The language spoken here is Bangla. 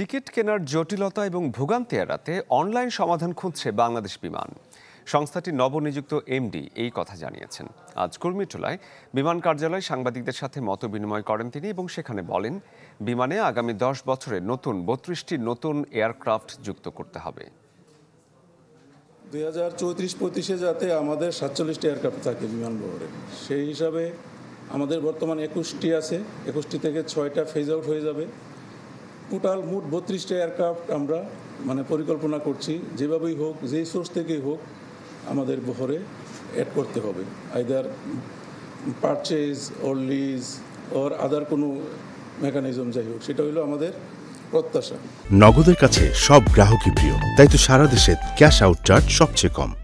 টিকিট কেনার জটিলতা এবং ভোগান্তি এড়াতে অনলাইন সমাধান খুঁজছে বাংলাদেশ বিমান সংস্থাটি নবনিযুক্ত এমডি এই কথা জানিয়েছেন আজ কুর্মিটোলায় বিমান কার্যালয়ে সাংবাদিকদের সাথে মত বিনিময় করেন তিনি এবং সেখানে বলেন বিমানে আগামী দশ বছরে নতুন বত্রিশটি নতুন এয়ারক্রাফট যুক্ত করতে হবে দুই হাজার চৌত্রিশ পঁয়ত্রিশে যাতে আমাদের সাতচল্লিশটি এয়ারক্রাফট থাকে বিমানবন্দরে সেই হিসাবে আমাদের বর্তমান একুশটি আছে একুশটি থেকে ছয়টা ফেজ আউট হয়ে যাবে টোটাল মোট বত্রিশটা এয়ারক্রাফট আমরা মানে পরিকল্পনা করছি যেভাবেই হোক যেই সোর্স থেকেই হোক আমাদের বহরে অ্যাড করতে হবে either purchase or lease or other কোনো মেকানিজম যাই হোক সেটা হলো আমাদের প্রত্যাশা নগদের কাছে সব গ্রাহকই প্রিয় তাই তো সারা দেশে ক্যাশ আউট চার্জ সবচেয়ে কম